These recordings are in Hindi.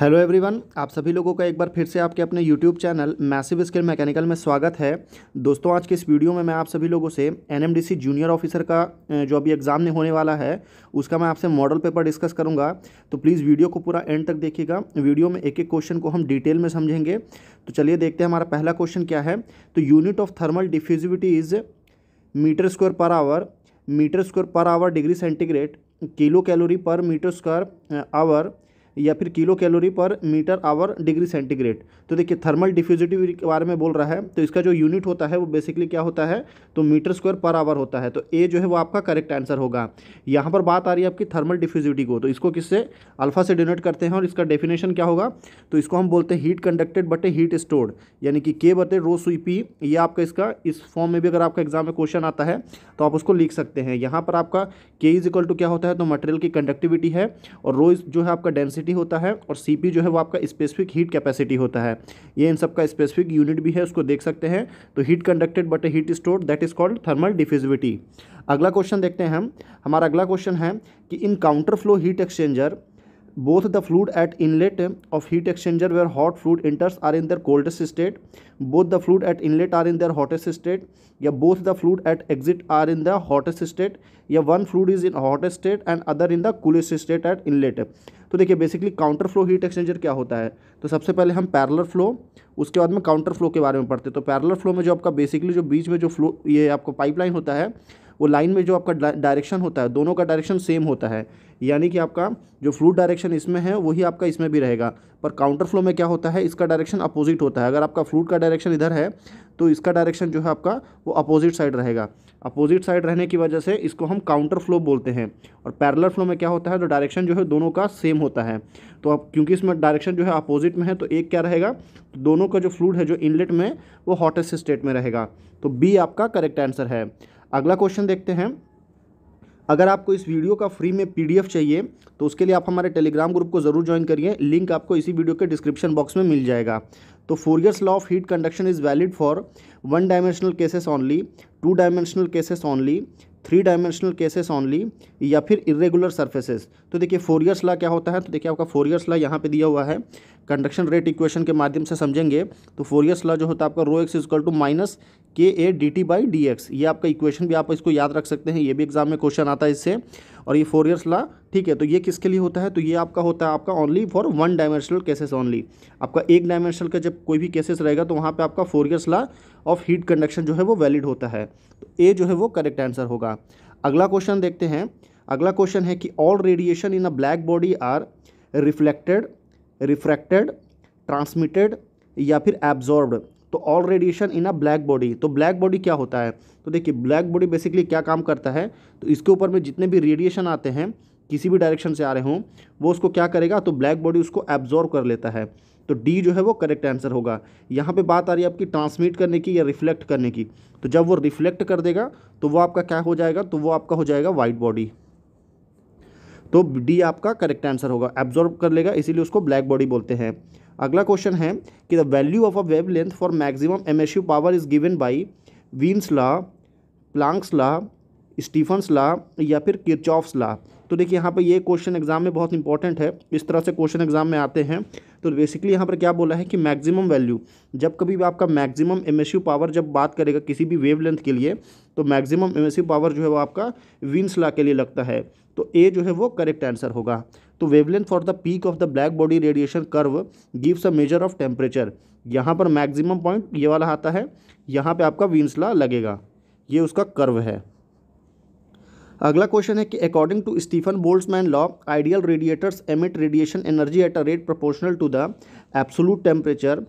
हेलो एवरीवन आप सभी लोगों का एक बार फिर से आपके अपने YouTube channel massive skill mechanical में स्वागत है दोस्तों आज के इस वीडियो में मैं आप सभी लोगों से एनएमडीसी जूनियर ऑफिसर का जो अभी एग्ज़ाम में होने वाला है उसका मैं आपसे मॉडल पेपर डिस्कस करूंगा तो प्लीज़ वीडियो को पूरा एंड तक देखिएगा वीडियो में एक एक क्वेश्चन को हम डिटेल में समझेंगे तो चलिए देखते हैं हमारा पहला क्वेश्चन क्या है तो unit of thermal diffusivity is metre square per hour metre square per hour degree centigrade kilo calorie per metre square hour या फिर kilo calorie per metre hour degree centigrade तो देखिए थर्मल डिफ्यूजिटिव के बारे में बोल रहा है तो इसका जो यूनिट होता है वो बेसिकली क्या होता है तो मीटर स्क्वायर पर आवर होता है तो ए जो है वो आपका करेक्ट आंसर होगा यहाँ पर बात आ रही है आपकी थर्मल डिफ्यूजिटी को तो इसको किससे अल्फा से डिनोट करते हैं और इसका डेफिनेशन क्या होगा तो इसको हम बोलते हैं हीट कंडक्टेड बटे हीट स्टोर्ड यानी कि के बटे रो सुई पी ये आपका इसका इस फॉर्म में भी अगर आपका एग्जाम में क्वेश्चन आता है तो आप उसको लिख सकते हैं यहाँ पर आपका के इज इक्वल टू क्या होता है तो मटेरियल की कंडक्टिविटी है और रो जो है आपका डेंसिटी कैपेसिटी होता है और सी जो है वो आपका स्पेसिफिक हीट कैपेसिटी होता है ये इन सब स्पेसिफिक यूनिट भी है उसको देख सकते हैं तो heat conducted but heat store that is called thermal diffusivity अगला क्वेश्चन देखते हैं हम हमारा अगला क्वेश्चन है कि in counter flow heat exchanger both the fluid at inlet of heat exchanger where hot fluid enters are in their coldest state both the fluid at inlet are in their hottest state या both the fluid at exit are in the hottest state या one fluid is in hottest state and other in the coolest state at inlet तो देखिए basically counter flow heat exchanger क्या होता है तो सबसे पहले हम पैरलर फ्लो उसके बाद में काउंटर फ्लो के बारे में पढ़ते हैं तो पैरलर फ्लो में जो आपका बेसिकली जो बीच में जो फ्लो ये आपको पाइपलाइन होता है वो लाइन में जो आपका डायरेक्शन होता है दोनों का डायरेक्शन सेम होता है यानी कि आपका जो फ्लू डायरेक्शन इसमें है वही आपका इसमें भी रहेगा पर काउंटर फ्लो में क्या होता है इसका डायरेक्शन अपोजिट होता है अगर आपका फ्लूड का डायरेक्शन इधर है तो इसका डायरेक्शन जो है आपका वो अपोजिट साइड रहेगा अपोजिट साइड रहने की वजह से इसको हम काउंटर फ्लो बोलते हैं और पैरलर फ्लो में क्या होता है तो डायरेक्शन जो है दोनों का सेम होता है तो अब क्योंकि इसमें डायरेक्शन जो है अपोजिट में है तो एक क्या रहेगा तो दोनों का जो फ्लूड है जो इनलेट में वो हॉटेस्ट स्टेट में रहेगा तो बी आपका करेक्ट आंसर है अगला क्वेश्चन देखते हैं अगर आपको इस वीडियो का फ्री में पीडीएफ चाहिए तो उसके लिए आप हमारे टेलीग्राम ग्रुप को ज़रूर ज्वाइन करिए लिंक आपको इसी वीडियो के डिस्क्रिप्शन बॉक्स में मिल जाएगा तो Fourier's law of heat conduction is valid for one dimensional cases only two dimensional cases only three dimensional cases only या फिर इरेगुलर सर्फेसेस तो देखिए फोर ईयर्स ला क्या होता है तो देखिए आपका फोर ईयर्स ला यहाँ पे दिया हुआ है कंडक्शन रेट इक्वेशन के माध्यम से समझेंगे तो फोर ईयर्स ला जो होता है आपका rho X equal to minus K A D T by D X ये आपका इक्वेशन भी आप इसको याद रख सकते हैं ये भी एग्जाम में क्वेश्चन आता है इससे और ये फोर ईयर्स ला ठीक है तो ये किसके लिए होता है तो ये आपका होता है आपका only for one dimensional cases only आपका एक डायमेंशनल का जब कोई भी केसेस रहेगा तो वहाँ पे आपका Fourier's law of heat conduction जो है वो वैलिड होता है तो ए जो है वो करेक्ट आंसर होगा अगला क्वेश्चन देखते हैं अगला क्वेश्चन है कि all radiation in a black body are reflected refracted transmitted या फिर एब्जॉर्ब्ड तो all radiation in a black body तो ब्लैक बॉडी क्या होता है तो देखिए ब्लैक बॉडी बेसिकली क्या काम करता है तो इसके ऊपर में जितने भी रेडिएशन आते हैं किसी भी डायरेक्शन से आ रहे हों वो उसको क्या करेगा तो ब्लैक बॉडी उसको एब्जॉर्व कर लेता है तो डी जो है वो करेक्ट आंसर होगा यहाँ पे बात आ रही है आपकी ट्रांसमिट करने की या रिफ्लेक्ट करने की तो जब वो रिफ्लेक्ट कर देगा तो वो आपका क्या हो जाएगा तो वो आपका हो जाएगा वाइट बॉडी तो डी आपका करेक्ट आंसर होगा एब्जॉर्ब कर लेगा इसीलिए उसको ब्लैक बॉडी बोलते हैं अगला क्वेश्चन है कि the value of a wavelength for maximum M power is given by Wien's law Planck's law Stefan's law या फिर किरचॉफ्स ला तो देखिए यहाँ पर ये क्वेश्चन एग्जाम में बहुत इंपॉर्टेंट है इस तरह से क्वेश्चन एग्जाम में आते हैं तो बेसिकली यहाँ पर क्या बोला है कि मैक्सिमम वैल्यू जब कभी भी आपका मैक्सिमम एम पावर जब बात करेगा किसी भी वेवलेंथ के लिए तो मैक्सिमम एम पावर जो है वो आपका विंसला ला के लिए लगता है तो ए जो है वो करेक्ट आंसर होगा तो wavelength for the peak of the black body radiation curve gives a measure of temperature यहाँ पर मैक्सिमम पॉइंट ये वाला आता है यहाँ पर आपका विंसला लगेगा ये उसका कर्व है अगला क्वेश्चन है कि according to Stefan Boltzmann law ideal radiators emit radiation energy at a rate proportional to the absolute temperature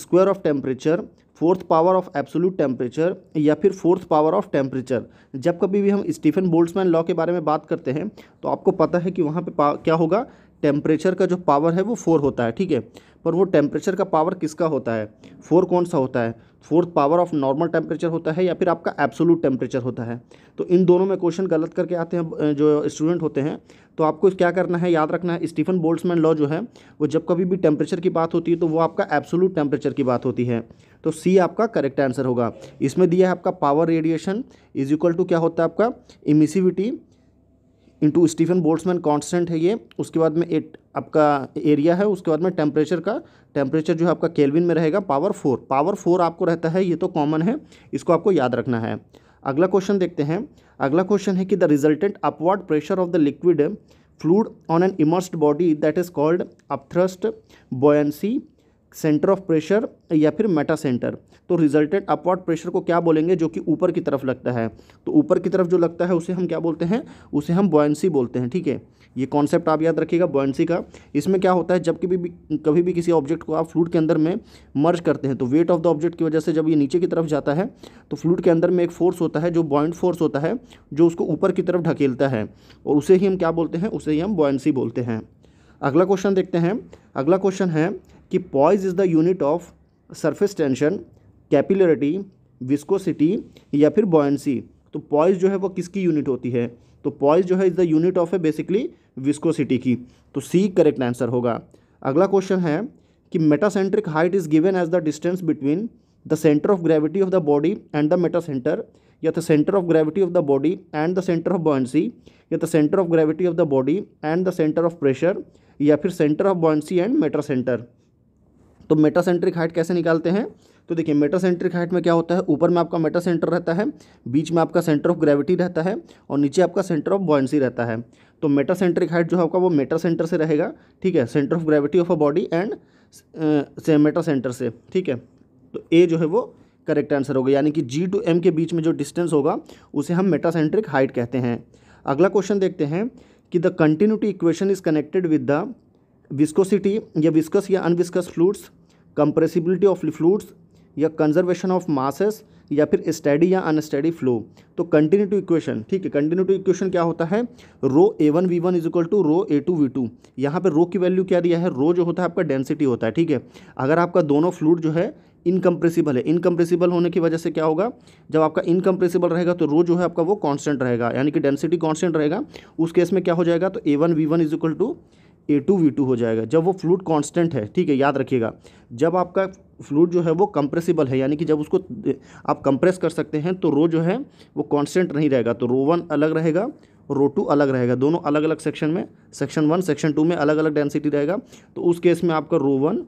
square of temperature fourth power of absolute temperature या फिर फोर्थ पावर ऑफ टेम्परेचर जब कभी भी हम स्टीफन बोल्ट्समैन लॉ के बारे में बात करते हैं तो आपको पता है कि वहाँ पर क्या होगा टेम्परेचर का जो पावर है वो फोर होता है ठीक है पर वो टेम्परेचर का पावर किसका होता है फोर कौन सा होता है fourth power of normal temperature होता है या फिर आपका एब्सोलूट टेम्परेचर होता है तो इन दोनों में क्वेश्चन गलत करके आते हैं जो स्टूडेंट होते हैं तो आपको क्या करना है याद रखना है स्टीफन बोल्ट्समैन लॉ जो है वो जब कभी भी टेम्परेचर की बात होती है तो वो आपका एब्सोलूट टेम्परेचर की बात होती है तो सी आपका करेक्ट आंसर होगा इसमें दिया है आपका power radiation is equal to क्या होता है आपका emissivity into Stefan Boltzmann constant है ये उसके बाद में एट आपका एरिया है उसके बाद में टेम्परेचर का टेम्परेचर जो है आपका केल्विन में रहेगा पावर फोर पावर फोर आपको रहता है ये तो कॉमन है इसको आपको याद रखना है अगला क्वेश्चन देखते हैं अगला क्वेश्चन है कि the resultant upward pressure of the liquid fluid on an immersed body that is called upthrust buoyancy centre of pressure या फिर मेटा सेंटर तो रिजल्टेंट अपवर्ड प्रेशर को क्या बोलेंगे जो कि ऊपर की तरफ लगता है तो ऊपर की तरफ जो लगता है उसे हम क्या बोलते हैं उसे हम बॉयंसी बोलते हैं ठीक है ये कॉन्सेप्ट आप याद रखिएगा बॉयंसी का इसमें क्या होता है जब कभी भी कभी भी किसी ऑब्जेक्ट को आप फ्लूड के अंदर में मर्ज करते हैं तो वेट ऑफ द ऑब्जेक्ट की वजह से जब ये नीचे की तरफ जाता है तो फ्लूड के अंदर में एक फोर्स होता है जो बॉइंट फोर्स होता है जो उसको ऊपर की तरफ ढकेलता है और उसे ही हम क्या बोलते हैं उसे ही हम बॉयंसी बोलते हैं अगला क्वेश्चन देखते हैं अगला क्वेश्चन है कि poise is the unit of surface tension capillarity viscosity या फिर बॉयंसी तो पॉइज जो है वो किसकी यूनिट होती है तो पॉइज जो है इज़ द यूनिट ऑफ है बेसिकली विस्कोसिटी की तो सी करेक्ट आंसर होगा अगला क्वेश्चन है कि metacentric height is given as the distance between the centre of gravity of the body and the meta centre या the centre of gravity of the body and the centre of buoyancy या the centre of gravity of the body and the centre of pressure या फिर centre of buoyancy and meta centre तो मेटासेंट्रिक हाइट कैसे निकालते हैं तो देखिए मेटासेंट्रिक हाइट में क्या होता है ऊपर में आपका मेटा सेंटर रहता है बीच में आपका सेंटर ऑफ ग्रेविटी रहता है और नीचे आपका सेंटर ऑफ बॉयसी रहता है तो मेटासेंट्रिक हाइट जो है आपका वो मेटा सेंटर से रहेगा ठीक है centre of gravity of a body and से मेटा सेंटर से ठीक है तो ए जो है वो करेक्ट आंसर होगा यानी कि जी टू एम के बीच में जो डिस्टेंस होगा उसे हम मेटासेंट्रिक हाइट कहते हैं अगला क्वेश्चन देखते हैं कि the continuity equation is connected with the viscosity या विस्कस या inviscous fluids compressibility of fluids या कंजर्वेशन ऑफ मासेस या फिर स्टडी या अनस्टडी फ्लो तो कंटिन्यू टू इक्वेशन ठीक है कंटिन्यू टू इक्वेशन क्या होता है rho A one V one is equal to rho A two V two यहाँ पर रो की वैल्यू क्या दिया है रो जो होता है आपका डेंसिटी होता है ठीक है अगर आपका दोनों फ्लूड जो है इनकम्प्रेसिबल है इनकम्प्रेसिबल होने की वजह से क्या होगा जब आपका इनकम्प्रेसिबल रहेगा तो रो जो है आपका वो कांस्टेंट रहेगा यानी कि डेंसिटी कांस्टेंट रहेगा उस केस में क्या हो जाएगा तो A one V one is equal to A two V two हो जाएगा जब वो फ्लूड कांस्टेंट है ठीक है याद रखिएगा जब आपका फ्लूड जो है वो कंप्रेसिबल है यानी कि जब उसको आप कंप्रेस कर सकते हैं तो रो जो है वो कांस्टेंट नहीं रहेगा तो रो वन अलग रहेगा रो टू अलग रहेगा दोनों अलग अलग सेक्शन में सेक्शन वन सेक्शन टू में अलग अलग डेंसिटी रहेगा तो उस केस में आपका row one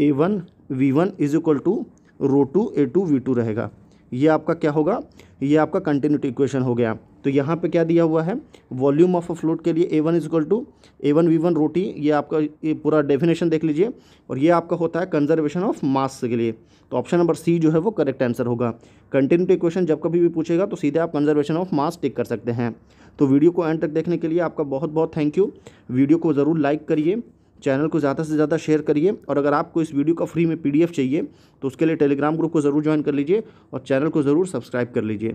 A one V one is equal to row two A two V two रहेगा ये आपका क्या होगा ये आपका कंटिन्यूटी इक्वेशन हो गया तो यहाँ पे क्या दिया हुआ है वॉल्यूम ऑफ अ फ्लोट के लिए A one equal to A one V one रोटी ये आपका ये पूरा डेफिनेशन देख लीजिए और ये आपका होता है कंजर्वेशन ऑफ मास के लिए तो ऑप्शन नंबर सी जो है वो करेक्ट आंसर होगा कंटिन्यूटी क्वेश्चन जब कभी भी पूछेगा तो सीधे आप कंजर्वेशन ऑफ मास टिक कर सकते हैं तो वीडियो को एंड तक देखने के लिए आपका बहुत बहुत थैंक यू वीडियो को ज़रूर लाइक करिए चैनल को ज़्यादा से ज़्यादा शेयर करिए और अगर आपको इस वीडियो का फ्री में पीडीएफ चाहिए तो उसके लिए टेलीग्राम ग्रुप को ज़रूर ज्वाइन कर लीजिए और चैनल को ज़रूर सब्सक्राइब कर लीजिए